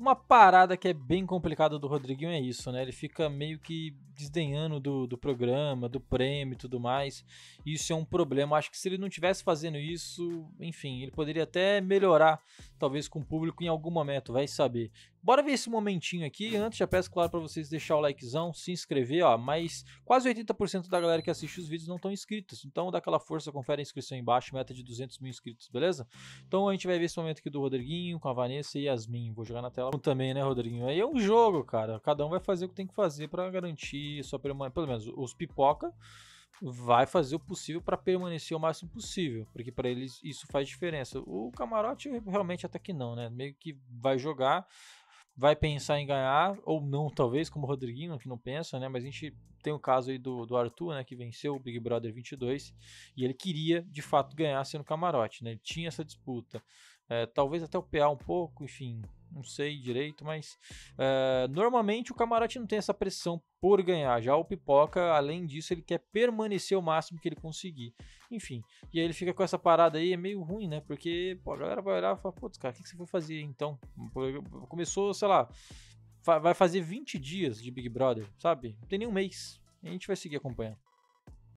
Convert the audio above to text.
Uma parada que é bem complicada do Rodriguinho é isso, né? Ele fica meio que desdenhando do, do programa, do prêmio e tudo mais. Isso é um problema. Acho que se ele não tivesse fazendo isso, enfim, ele poderia até melhorar talvez com o público em algum momento, vai saber. Bora ver esse momentinho aqui. Antes, já peço, claro, para vocês deixar o likezão, se inscrever, ó. Mas quase 80% da galera que assiste os vídeos não estão inscritos. Então, dá aquela força, confere a inscrição aí embaixo, meta de 200 mil inscritos, beleza? Então, a gente vai ver esse momento aqui do Rodriguinho, com a Vanessa e Yasmin. Vou jogar na tela também, né, Rodriguinho? Aí é um jogo, cara. Cada um vai fazer o que tem que fazer para garantir só pelo menos os pipoca vai fazer o possível para permanecer o máximo possível, porque para eles isso faz diferença. O camarote realmente até que não, né? Meio que vai jogar, vai pensar em ganhar, ou não, talvez, como o Rodriguinho, que não pensa, né? Mas a gente tem o caso aí do, do Arthur, né? Que venceu o Big Brother 22 e ele queria, de fato, ganhar sendo camarote, né? Ele tinha essa disputa. É, talvez até o PA um pouco, enfim, não sei direito, mas eh, normalmente o camarote não tem essa pressão por ganhar. Já o Pipoca, além disso, ele quer permanecer o máximo que ele conseguir. Enfim, e aí ele fica com essa parada aí, é meio ruim, né? Porque pô, a galera vai olhar e fala, putz, cara, o que, que você foi fazer então? Começou, sei lá, vai fazer 20 dias de Big Brother, sabe? Não tem nem um mês. A gente vai seguir acompanhando.